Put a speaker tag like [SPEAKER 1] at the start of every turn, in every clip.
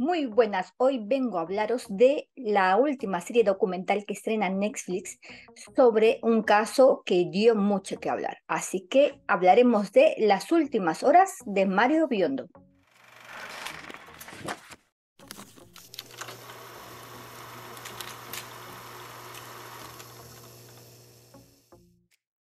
[SPEAKER 1] Muy buenas, hoy vengo a hablaros de la última serie documental que estrena Netflix sobre un caso que dio mucho que hablar. Así que hablaremos de las últimas horas de Mario Biondo.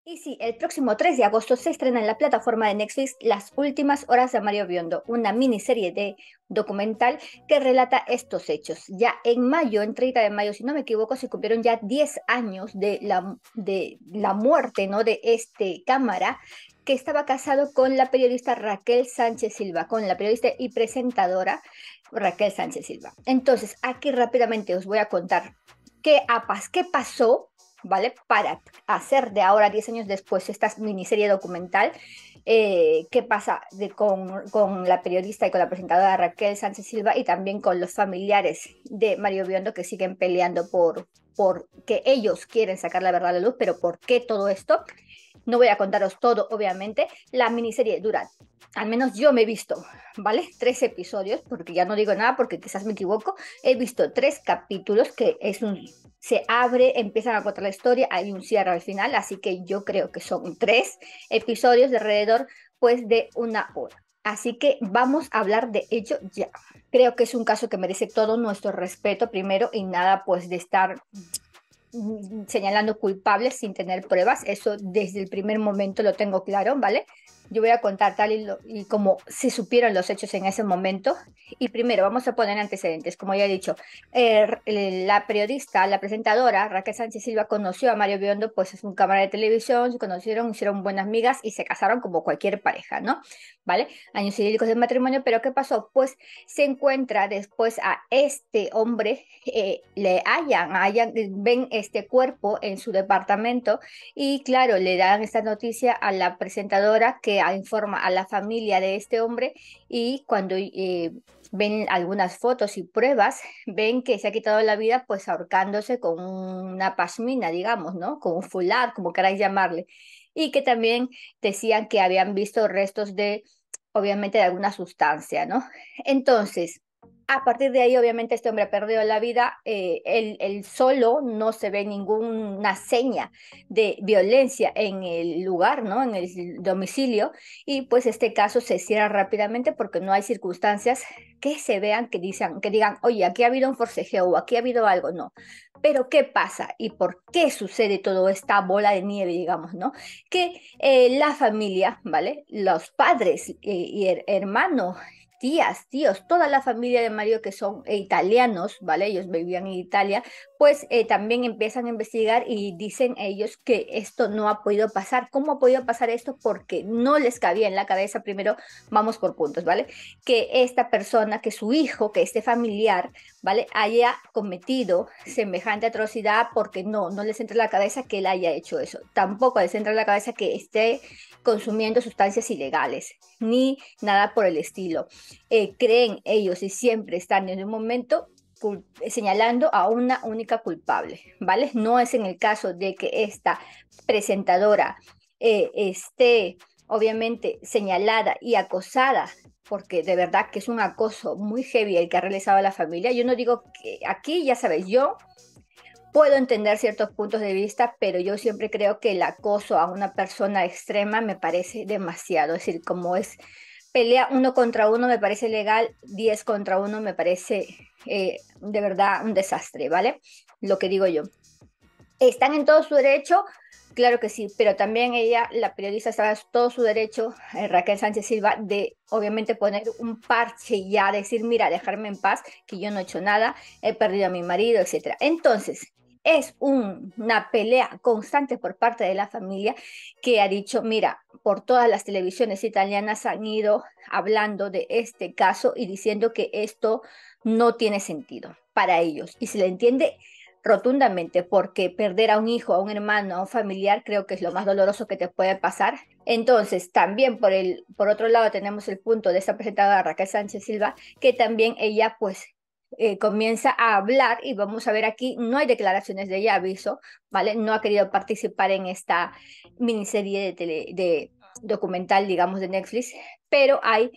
[SPEAKER 1] Y sí, el próximo 3 de agosto se estrena en la plataforma de Netflix Las últimas horas de Mario Biondo, una miniserie de documental que relata estos hechos. Ya en mayo, en 30 de mayo, si no me equivoco, se cumplieron ya 10 años de la, de la muerte ¿no? de este cámara que estaba casado con la periodista Raquel Sánchez Silva, con la periodista y presentadora Raquel Sánchez Silva. Entonces, aquí rápidamente os voy a contar qué, qué pasó ¿vale? Para hacer de ahora, 10 años después, esta miniserie documental. Eh, qué pasa con, la periodista y con la presentadora Raquel Sánchez Silva y también con los familiares de Mario Biondo que siguen peleando por, por que ellos quieren sacar la verdad a la luz, pero ¿por qué todo esto? No voy a contaros todo, obviamente. La miniserie dura, al menos yo me he visto, ¿vale? Tres episodios, porque ya no digo nada, porque quizás me equivoco. He visto tres capítulos que es un se abre, empiezan a contar la historia, hay un cierre al final, así que yo creo que son tres episodios de alrededor pues de una hora. Así que vamos a hablar de ello ya. Creo que es un caso que merece todo nuestro respeto primero y nada pues de estar señalando culpables sin tener pruebas, eso desde el primer momento lo tengo claro, ¿vale? yo voy a contar tal y, como se supieron los hechos en ese momento. Y primero, vamos a poner antecedentes. Como ya he dicho, er, la periodista, la presentadora Raquel Sánchez Silva conoció a Mario Biondo, pues es un cámara de televisión, se conocieron, hicieron buenas amigas y se casaron como cualquier pareja, ¿no? ¿Vale? Años idílicos de matrimonio, pero ¿qué pasó? Pues se encuentra después a este hombre, eh, le hallan, hallan, ven este cuerpo en su departamento y claro, le dan esta noticia a la presentadora que informa a la familia de este hombre y cuando eh, ven algunas fotos y pruebas, ven que se ha quitado la vida pues ahorcándose con una pasmina, digamos, ¿no? Con un fular, como queráis llamarle. Y que también decían que habían visto restos de, obviamente, de alguna sustancia, ¿no? Entonces, a partir de ahí, obviamente, este hombre perdió la vida. Eh, él, solo no se ve ninguna seña de violencia en el lugar, ¿no? En el domicilio. Y pues este caso se cierra rápidamente porque no hay circunstancias que se vean que, dicen, que digan, oye, aquí ha habido un forcejeo o aquí ha habido algo. No. Pero ¿qué pasa y por qué sucede toda esta bola de nieve, digamos, ¿no? Que eh, la familia, ¿vale? Los padres eh, y, y hermano, tías, tíos, toda la familia de Mario que son eh, italianos, ¿vale? Ellos vivían en Italia, pues eh, también empiezan a investigar y dicen ellos que esto no ha podido pasar. ¿Cómo ha podido pasar esto? Porque no les cabía en la cabeza, primero vamos por puntos, ¿vale? Que esta persona, que su hijo, que este familiar, ¿vale? Haya cometido semejante atrocidad porque no, no les entra la cabeza que él haya hecho eso. Tampoco les entra la cabeza que esté consumiendo sustancias ilegales, ni nada por el estilo. Eh, creen ellos y siempre están en un momento señalando a una única culpable, ¿vale? No es en el caso de que esta presentadora eh, esté obviamente señalada y acosada porque de verdad que es un acoso muy heavy el que ha realizado la familia. Yo no digo que aquí, ya sabes, yo puedo entender ciertos puntos de vista, pero yo siempre creo que el acoso a una persona extrema me parece demasiado. Es decir, como es pelea uno contra uno me parece legal, diez contra uno me parece eh, de verdad un desastre, ¿vale? Lo que digo yo. Están en todo su derecho Claro que sí, pero también ella, la periodista, estaba todo su derecho, eh, Raquel Sánchez Silva, de obviamente poner un parche ya, decir, mira, dejarme en paz, que yo no he hecho nada, he perdido a mi marido, etc. Entonces, es una pelea constante por parte de la familia que ha dicho, mira, por todas las televisiones italianas han ido hablando de este caso y diciendo que esto no tiene sentido para ellos. Y se le entiende rotundamente, porque perder a un hijo, a un hermano, a un familiar, creo que es lo más doloroso que te puede pasar. Entonces, también por, el, por otro lado tenemos el punto de esta presentadora Raquel Sánchez Silva, que también ella pues eh, comienza a hablar y vamos a ver aquí, no hay declaraciones de ella, aviso, ¿vale? No ha querido participar en esta miniserie de, de documental, digamos, de Netflix, pero hay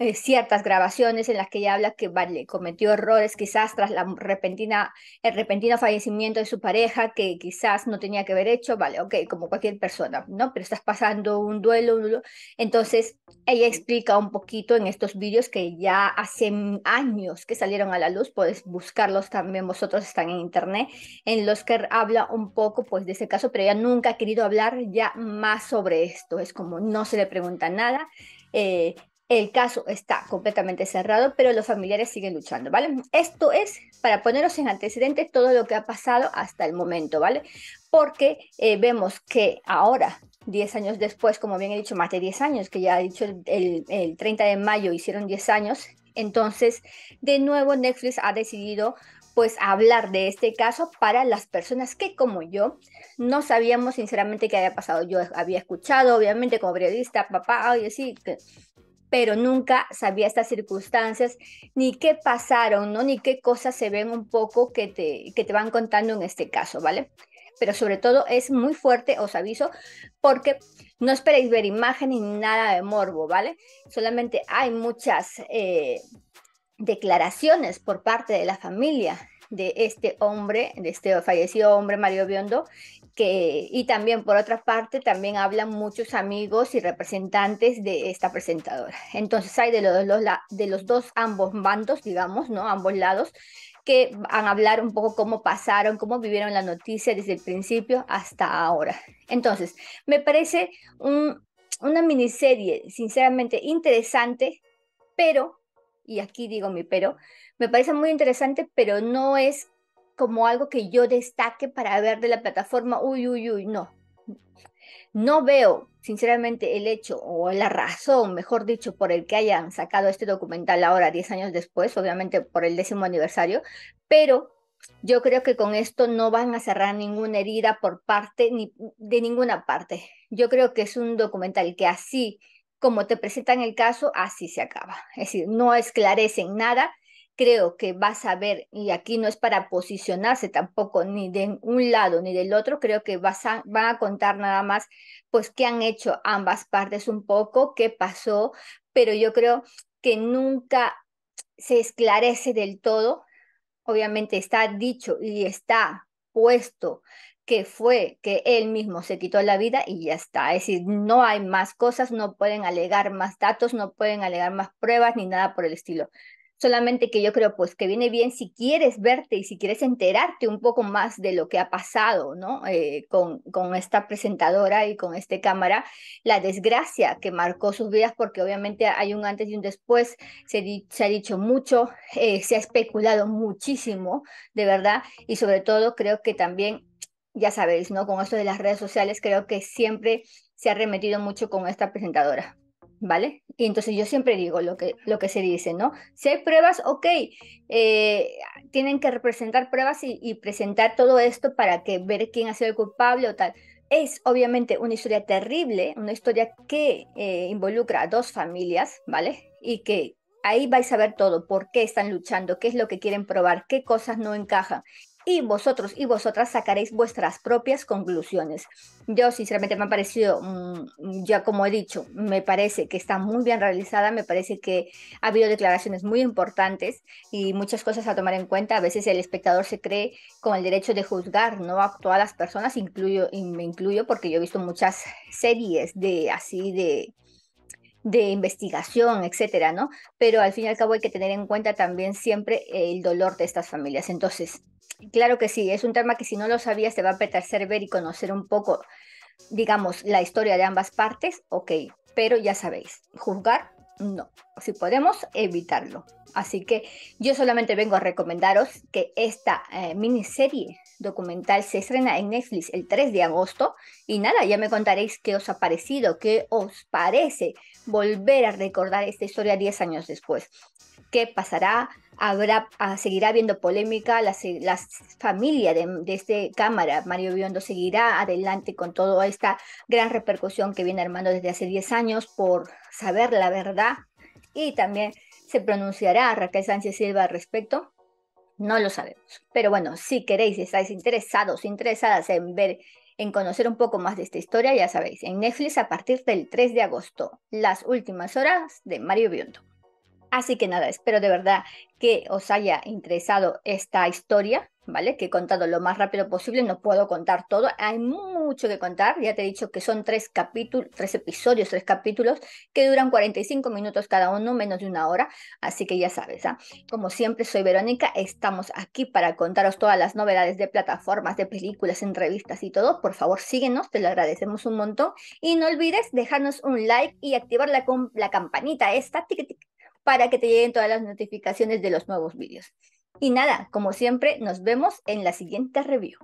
[SPEAKER 1] eh, ciertas grabaciones en las que ella habla que vale, cometió errores quizás tras la repentina, el repentino fallecimiento de su pareja que quizás no tenía que haber hecho, vale, ok, como cualquier persona, ¿no? Pero estás pasando un duelo, un entonces ella explica un poquito en estos vídeos que ya hace años que salieron a la luz, puedes buscarlos también vosotros, están en internet, en los que habla un poco pues de ese caso, pero ella nunca ha querido hablar ya más sobre esto, es como no se le pregunta nada. Eh, el caso está completamente cerrado, pero los familiares siguen luchando, ¿vale? Esto es para poneros en antecedente todo lo que ha pasado hasta el momento, ¿vale? Porque eh, vemos que ahora, 10 años después, como bien he dicho, más de 10 años, que ya ha dicho el, 30 de mayo hicieron 10 años, entonces de nuevo Netflix ha decidido pues hablar de este caso para las personas que como yo no sabíamos sinceramente qué había pasado. Yo había escuchado, obviamente como periodista, papá, oye, sí, que pero nunca sabía estas circunstancias, ni qué pasaron, ¿no? Ni qué cosas se ven un poco que te, te van contando en este caso, ¿vale? Pero sobre todo es muy fuerte, os aviso, porque no esperéis ver imágenes ni nada de morbo, ¿vale? Solamente hay muchas eh, declaraciones por parte de la familia de este hombre, de este fallecido hombre Mario Biondo, y también por otra parte, también hablan muchos amigos y representantes de esta presentadora. Entonces hay de los, los de los dos, ambos bandos, digamos, ¿no? Ambos lados, que van a hablar un poco cómo pasaron, cómo vivieron la noticia desde el principio hasta ahora. Entonces, me parece un, una miniserie, sinceramente, interesante, pero, y aquí digo mi pero, me parece muy interesante, pero no es como algo que yo destaque para ver de la plataforma, uy, uy, uy, no. No veo, sinceramente, el hecho o la razón, mejor dicho, por el que hayan sacado este documental ahora, 10 años después, obviamente por el décimo aniversario, pero yo creo que con esto no van a cerrar ninguna herida por parte ni de ninguna parte. Yo creo que es un documental que así como te presentan el caso, así se acaba. Es decir, no esclarecen nada, creo que vas a ver, y aquí no es para posicionarse tampoco ni de un lado ni del otro, creo que vas van a contar nada más pues qué han hecho ambas partes un poco, qué pasó, pero yo creo que nunca se esclarece del todo. Obviamente está dicho y está puesto que fue que él mismo se quitó la vida y ya está. Es decir, no hay más cosas, no pueden alegar más datos, no pueden alegar más pruebas ni nada por el estilo solamente que yo creo pues que viene bien si quieres verte y si quieres enterarte un poco más de lo que ha pasado, ¿no? Eh, con, esta presentadora y con este cámara, la desgracia que marcó sus vidas, porque obviamente hay un antes y un después, se, ha dicho mucho, eh, se ha especulado muchísimo, de verdad, y sobre todo creo que también... Ya sabéis, ¿no? Con esto de las redes sociales creo que siempre se ha remetido mucho con esta presentadora. ¿vale? Y entonces yo siempre digo lo que, lo que se dice, ¿no? Si hay pruebas, ok, eh, tienen que representar pruebas y, presentar todo esto para que ver quién ha sido el culpable o tal. Es obviamente una historia terrible, una historia que eh, involucra a dos familias, ¿vale? Y que ahí vais a ver todo, por qué están luchando, qué es lo que quieren probar, qué cosas no encajan y vosotros y vosotras sacaréis vuestras propias conclusiones. Yo sinceramente me ha parecido, mm, ya como he dicho, me parece que está muy bien realizada, me parece que ha habido declaraciones muy importantes y muchas cosas a tomar en cuenta. A veces el espectador se cree con el derecho de juzgar ¿no? a todas las personas, incluyo, y me incluyo porque yo he visto muchas series de así de de investigación, etcétera, ¿no? Pero al fin y al cabo hay que tener en cuenta también siempre el dolor de estas familias. Entonces, claro que sí, es un tema que si no lo sabías te va a apetecer ver y conocer un poco, digamos, la historia de ambas partes, ok, pero ya sabéis, juzgar no, si podemos evitarlo. Así que yo solamente vengo a recomendaros que esta eh, miniserie documental se estrena en Netflix el 3 de agosto y nada, ya me contaréis qué os ha parecido, qué os parece volver a recordar esta historia 10 años después. ¿Qué pasará? habrá, ah, seguirá habiendo polémica, la, familia de, este cámara, Mario Biondo, seguirá adelante con toda esta gran repercusión que viene armando desde hace 10 años por saber la verdad y también se pronunciará Raquel Sánchez Silva al respecto. No lo sabemos. Pero bueno, si queréis, estáis interesados, interesadas en ver, en conocer un poco más de esta historia, ya sabéis, en Netflix a partir del 3 de agosto, las últimas horas de Mario Biondo. Así que nada, espero de verdad que os haya interesado esta historia, ¿vale? Que he contado lo más rápido posible, no puedo contar todo, hay mucho que contar, ya te he dicho que son tres capítulos, tres episodios, tres capítulos que duran 45 minutos cada uno, menos de una hora, así que ya sabes, ¿ah? como siempre soy Verónica, estamos aquí para contaros todas las novedades de plataformas, de películas, entrevistas y todo, por favor síguenos, te lo agradecemos un montón y no olvides dejarnos un like y activar la, la campanita esta, tic, para que te lleguen todas las notificaciones de los nuevos vídeos. Y nada, como siempre, nos vemos en la siguiente review.